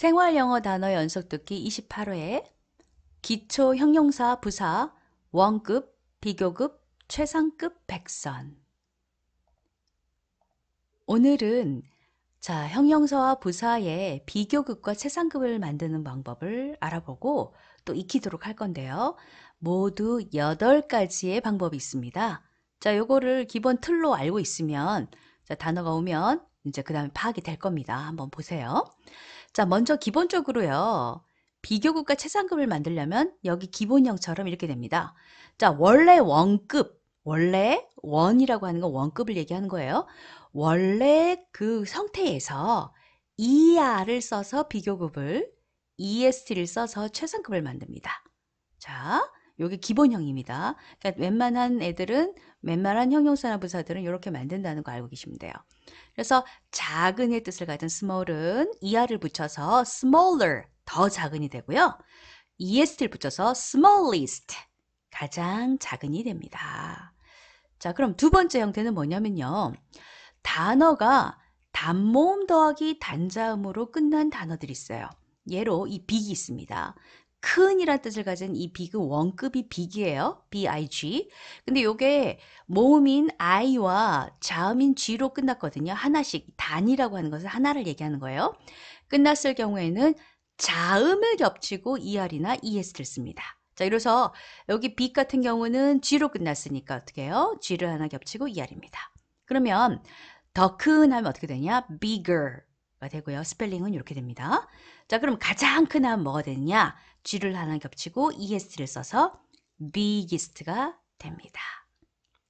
생활 영어 단어 연속 듣기 28회 기초 형용사 부사 원급 비교급 최상급 백선 오늘은 자 형용사와 부사의 비교급과 최상급을 만드는 방법을 알아보고 또 익히도록 할 건데요. 모두 8가지의 방법이 있습니다. 자 요거를 기본 틀로 알고 있으면 자, 단어가 오면 이제 그 다음에 파악이 될 겁니다. 한번 보세요. 자, 먼저 기본적으로요. 비교급과 최상급을 만들려면 여기 기본형처럼 이렇게 됩니다. 자, 원래 원급, 원래 원이라고 하는 건 원급을 얘기하는 거예요. 원래 그 성태에서 ER을 써서 비교급을, EST를 써서 최상급을 만듭니다. 자, 요게 기본형입니다. 그러니까 웬만한 애들은 웬만한 형용사나 부사들은 이렇게 만든다는 거 알고 계시면 돼요. 그래서 작은의 뜻을 가진 small은 er을 붙여서 smaller, 더 작은이 되고요. est를 붙여서 smallest, 가장 작은이 됩니다. 자, 그럼 두 번째 형태는 뭐냐면요. 단어가 단모음 더하기 단자음으로 끝난 단어들이 있어요. 예로 이 빅이 있습니다. 큰이란 뜻을 가진 이 big은 원급이 big이에요. big. 근데 요게 모음인 i와 자음인 g로 끝났거든요. 하나씩 단이라고 하는 것은 하나를 얘기하는 거예요. 끝났을 경우에는 자음을 겹치고 er이나 es를 씁니다. 자, 이래서 여기 big 같은 경우는 g로 끝났으니까 어떻게 해요? g를 하나 겹치고 er입니다. 그러면 더 큰 하면 어떻게 되냐? bigger. 가 되고요. 스펠링은 이렇게 됩니다. 자, 그럼 가장 큰함 뭐가 되느냐? G를 하나 겹치고 ES를 t 써서 biggest가 됩니다.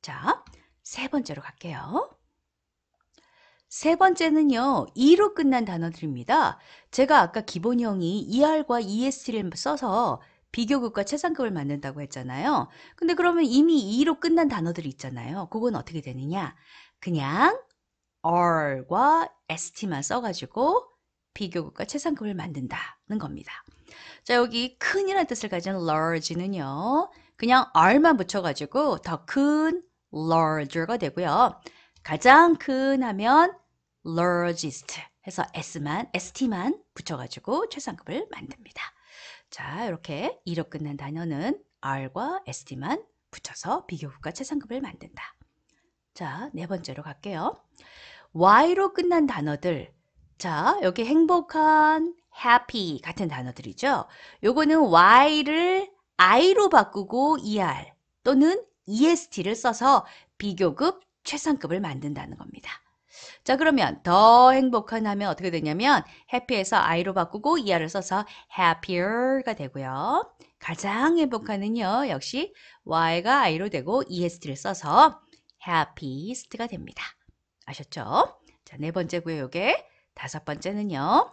자, 세 번째로 갈게요. 세 번째는요. e로 끝난 단어들입니다. 제가 아까 기본형이 er과 es를 t 써서 비교급과 최상급을 만든다고 했잖아요. 근데 그러면 이미 e로 끝난 단어들이 있잖아요. 그건 어떻게 되느냐? 그냥 r과 st만 써가지고 비교급과 최상급을 만든다는 겁니다. 자 여기 큰이라는 뜻을 가진 large는요. 그냥 r만 붙여가지고 더 큰 larger가 되고요. 가장 큰 하면 largest 해서 s만, st만 붙여가지고 최상급을 만듭니다. 자 이렇게 이로 끝난 단어는 r과 st만 붙여서 비교급과 최상급을 만든다. 자, 네 번째로 갈게요. y로 끝난 단어들 자, 여기 행복한, happy 같은 단어들이죠. 요거는 y를 i로 바꾸고 er 또는 est를 써서 비교급, 최상급을 만든다는 겁니다. 자, 그러면 더 행복한 하면 어떻게 되냐면 happy에서 i로 바꾸고 e r 을 써서 happier가 되고요. 가장 행복한은요. 역시 y가 i로 되고 est를 써서 happiest가 됩니다. 아셨죠? 자, 네 번째고요. 요게 다섯 번째는요.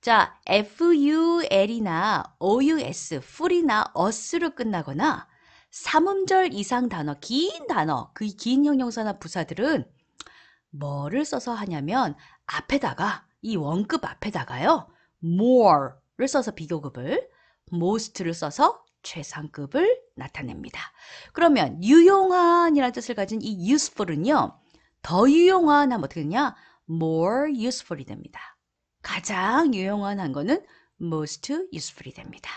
자, ful이나 os, u ful이나 us로 끝나거나 삼음절 이상 단어, 긴 단어, 그 긴 형용사나 부사들은 뭐를 써서 하냐면 앞에다가 이 원급 앞에다가요. more를 써서 비교급을 most를 써서 최상급을 나타냅니다. 그러면 유용한이라는 뜻을 가진 이 useful은요. 더 유용한 하면 어떻게 되냐? more useful이 됩니다. 가장 유용한 한거는 most useful이 됩니다.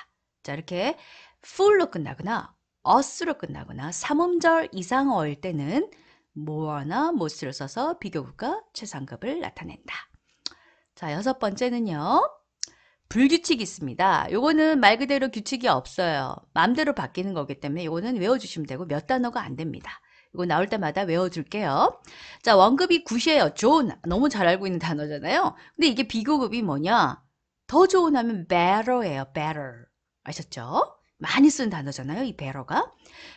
자 이렇게 full로 끝나거나 us로 끝나거나 3음절 이상 어일 때는 more나 most를 써서 비교급과 최상급을 나타낸다. 자 여섯 번째는요. 불규칙이 있습니다. 요거는 말 그대로 규칙이 없어요. 마음대로 바뀌는 거기 때문에 요거는 외워주시면 되고 몇 단어가 안 됩니다. 이거 나올 때마다 외워줄게요. 자, 원급이 굿이에요. 좋은. 너무 잘 알고 있는 단어잖아요. 근데 이게 비교급이 뭐냐? 더 좋은 하면 better예요. better. 아셨죠? 많이 쓴 단어잖아요. 이 better가.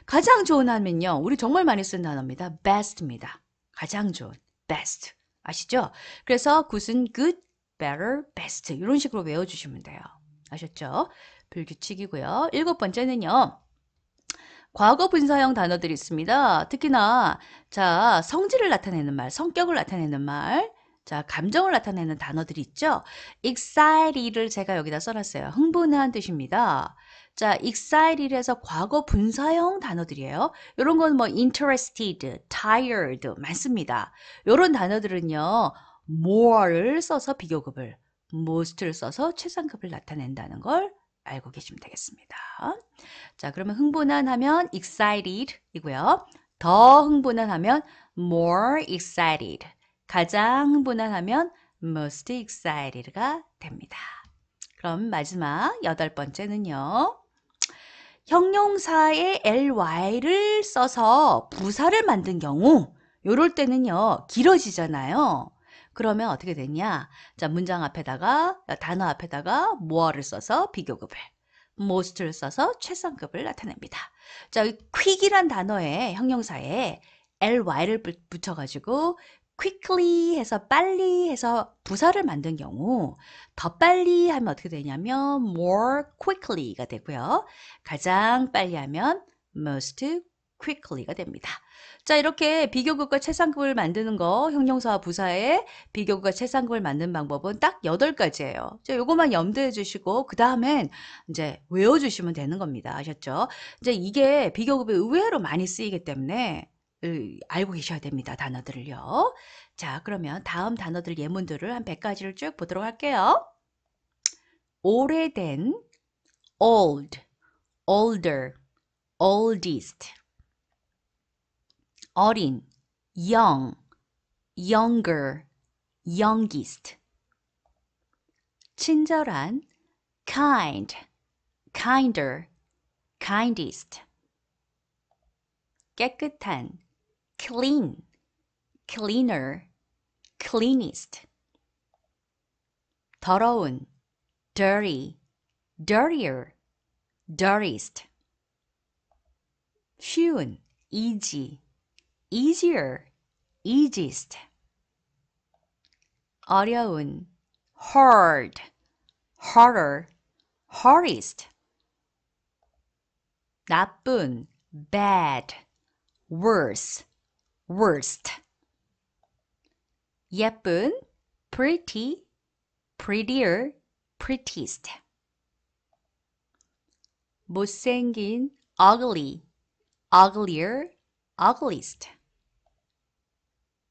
가장 좋은 하면요. 우리 정말 많이 쓴 단어입니다. best입니다. 가장 좋은. best. 아시죠? 그래서 굿은 good, better, best. 이런 식으로 외워주시면 돼요. 아셨죠? 불규칙이고요. 일곱 번째는요. 과거 분사형 단어들이 있습니다. 특히나 자 성질을 나타내는 말, 성격을 나타내는 말, 자 감정을 나타내는 단어들이 있죠. excited를 제가 여기다 써놨어요. 흥분한 뜻입니다. 자, excited에서 과거 분사형 단어들이에요. 이런 건 뭐 interested, tired 많습니다. 이런 단어들은요. more를 써서 비교급을, most를 써서 최상급을 나타낸다는 걸 알고 계시면 되겠습니다. 자, 그러면 흥분한 하면 excited 이고요. 더 흥분한 하면 more excited. 가장 흥분한 하면 most excited가 됩니다. 그럼 마지막 여덟 번째는요. 형용사의 ly를 써서 부사를 만든 경우 요럴 때는요. 길어지잖아요. 그러면 어떻게 되냐? 자, 문장 앞에다가 단어 앞에다가 m o r e 를 써서 비교급을 most를 써서 최상급을 나타냅니다. 자, quick이란 단어에 형용사에 ly를 붙여 가지고 quickly 해서 빨리 해서 부사를 만든 경우 더 빨리 하면 어떻게 되냐면 more quickly가 되고요. 가장 빨리 하면 most quickly가 됩니다. 자 이렇게 비교급과 최상급을 만드는 거 형용사와 부사의 비교급과 최상급을 만드는 방법은 딱 8가지예요. 자, 요것만 염두해 주시고 그 다음엔 이제 외워주시면 되는 겁니다. 아셨죠? 이제 이게 비교급이 의외로 많이 쓰이기 때문에 알고 계셔야 됩니다. 단어들을요. 자 그러면 다음 단어들 예문들을 한 100가지를 쭉 보도록 할게요. 오래된 old, older, oldest 어린, young, younger, youngest. 친절한, kind, kinder, kindest. 깨끗한, clean, cleaner, cleanest. 더러운, dirty, dirtier, dirtiest. 쉬운, easy, easier, easiest. 어려운, hard, harder, hardest. 나쁜, bad, worse, worst. 예쁜, pretty, prettier, prettiest. 못생긴, ugly, uglier, ugliest.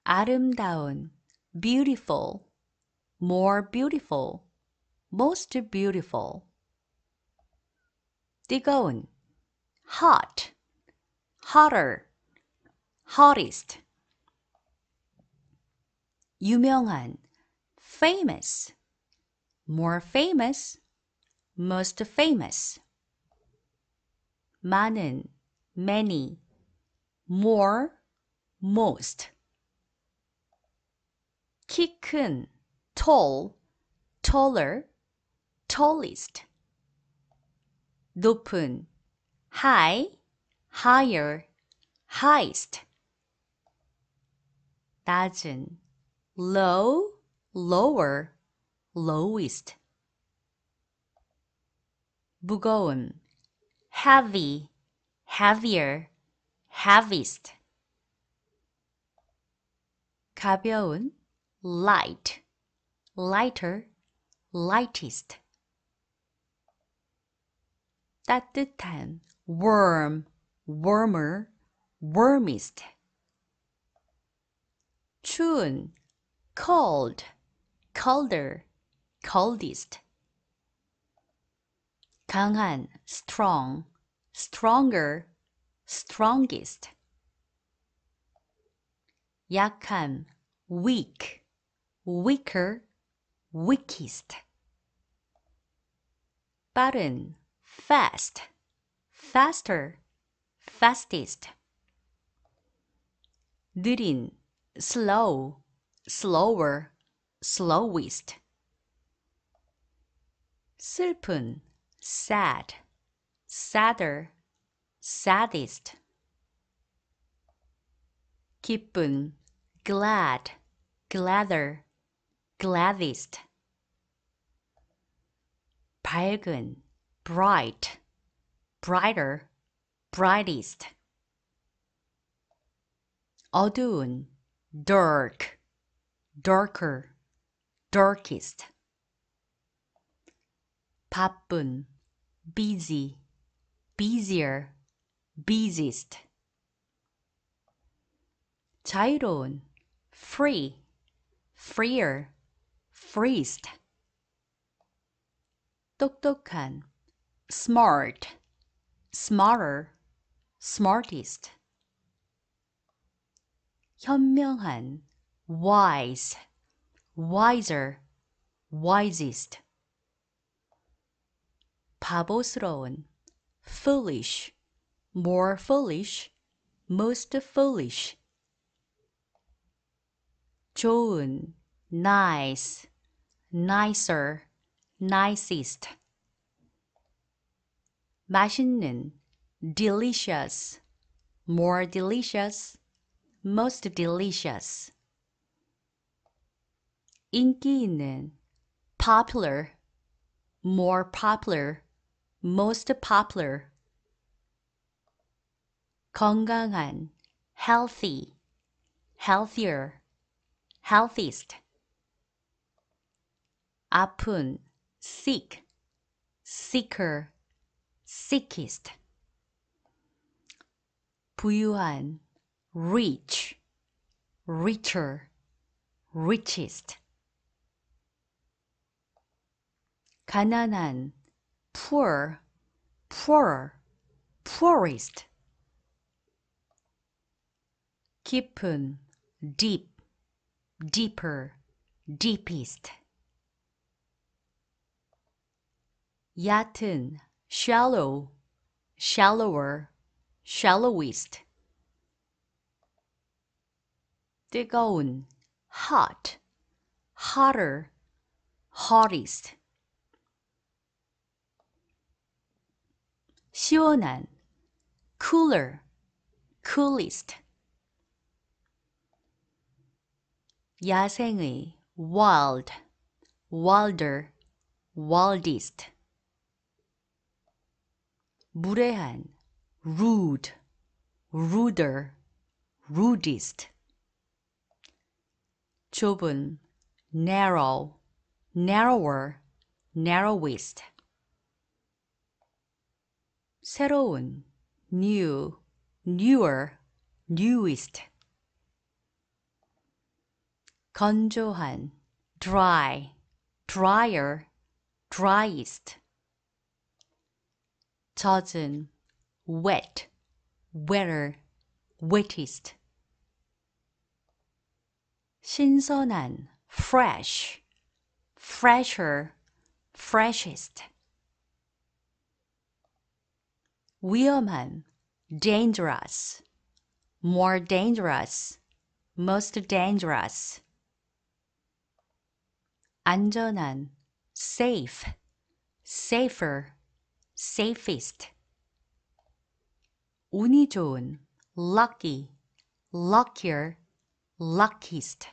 아름다운, beautiful, more beautiful, most beautiful. 뜨거운, hot, hotter, hottest. 유명한, famous, more famous, most famous. 많은, many, more, most. 키 큰, tall, taller, tallest. 높은, high, higher, highest. 낮은, low, lower, lowest. 무거운, heavy, heavier, heaviest. 가벼운, light, lighter, lightest. 따뜻한 warm, warmer, warmest. 추운 cold, colder, coldest. 강한 strong, stronger, strongest. 약한 weak, weaker, weakest 빠른 fast, faster, fastest 느린 slow, slower, slowest 슬픈 sad, sadder, saddest 기쁜 glad, gladder gladdest 밝은 bright brighter brightest 어두운 dark darker darkest 바쁜 busy busier busiest 자유로운 free freer freezed. 똑똑한 smart, smarter, smartest. 현명한 wise, wiser, wisest. 바보스러운 foolish, more foolish, most foolish. 좋은 nice, nicer, nicest. 맛있는, delicious, more delicious, most delicious. 인기 있는, popular, more popular, most popular. 건강한, healthy, healthier, healthiest apun, sick sicker sickest 부유한 rich richer richest 가난한 poor poorer poorest 깊은 deep deeper deepest 얕은, shallow, shallower, shallowest. 뜨거운, hot, hotter, hottest. 시원한, cooler, coolest. 야생의, wild, wilder, wildest. 무례한 rude, ruder, rudest 좁은 narrow, narrower, narrowest 새로운 new, newer, newest 건조한 dry, drier, driest 젖은 wet, wetter, wettest 신선한 fresh, fresher, freshest 위험한 dangerous, more dangerous, most dangerous 안전한 safe, safer safest 운이 좋은 lucky, luckier, luckiest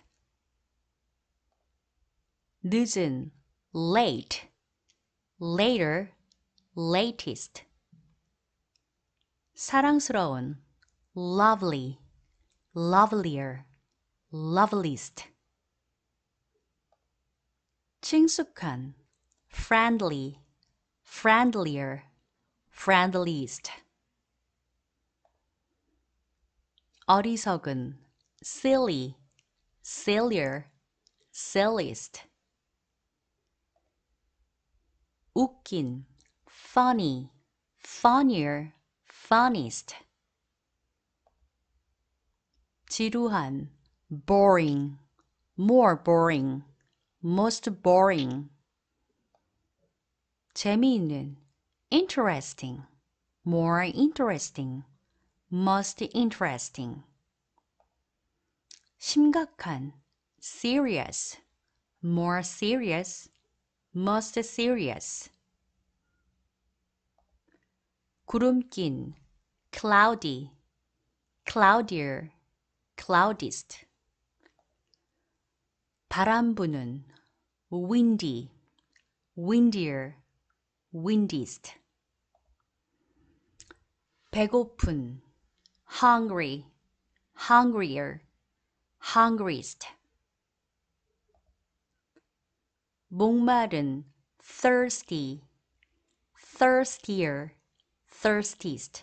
늦은 late, later, latest 사랑스러운 lovely, lovelier, loveliest 친숙한 friendly, friendlier, friendliest. 어리석은, silly, sillier, silliest. 웃긴, funny, funnier, funniest. 지루한, boring, more boring, most boring. 재미있는, interesting, more interesting, most interesting. 심각한, serious, more serious, most serious. 구름 낀, cloudy, cloudier, cloudiest. 바람 부는, windy, windier, windiest 배고픈 hungry hungrier hungriest 목마른 thirsty thirstier thirstiest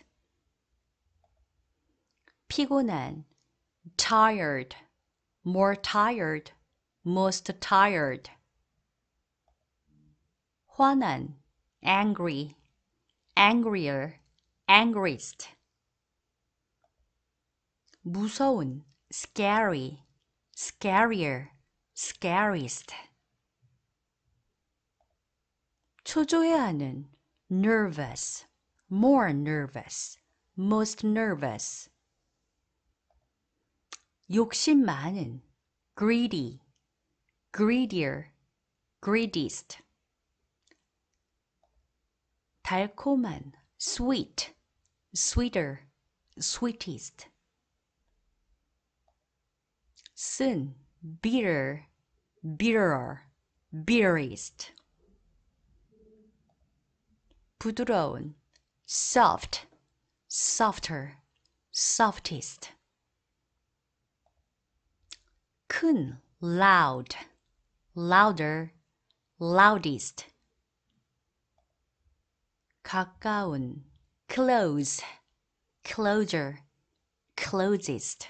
피곤한 tired more tired most tired 화난 angry, angrier, angriest. 무서운, scary, scarier, scariest. 초조해하는, nervous, more nervous, most nervous. 욕심 많은, greedy, greedier, greediest. 달콤한 sweet, sweeter, sweetest 쓴 bitter, bitterer, bitterest 부드러운 soft, softer, softest 큰 loud, louder, loudest 가까운 close, closer, closest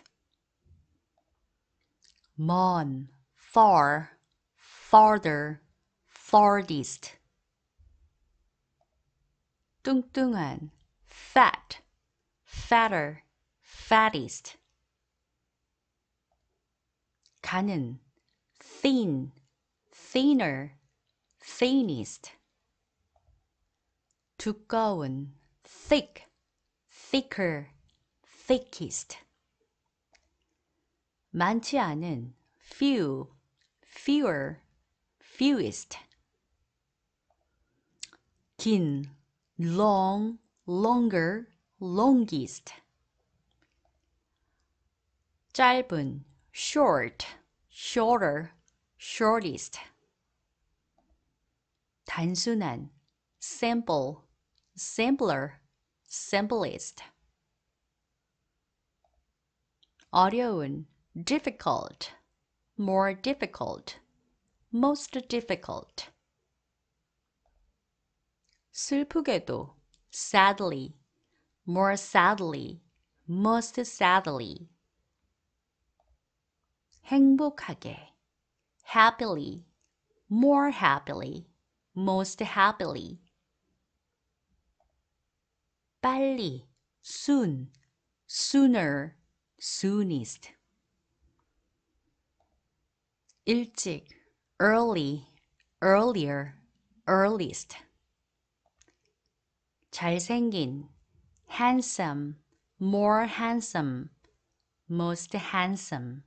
먼, far, farther, farthest 뚱뚱한 fat, fatter, fattest 가는 thin, thinner, thinnest 두꺼운 thick, thicker, thickest 많지 않은 few, fewer, fewest 긴 long, longer, longest 짧은 short, shorter, shortest 단순한 sample simpler, simplest. 어려운, difficult, more difficult, most difficult. 슬프게도, sadly, more sadly, most sadly. 행복하게, happily, more happily, most happily. 빨리 soon sooner soonest 일찍 early earlier earliest 잘생긴 handsome more handsome most handsome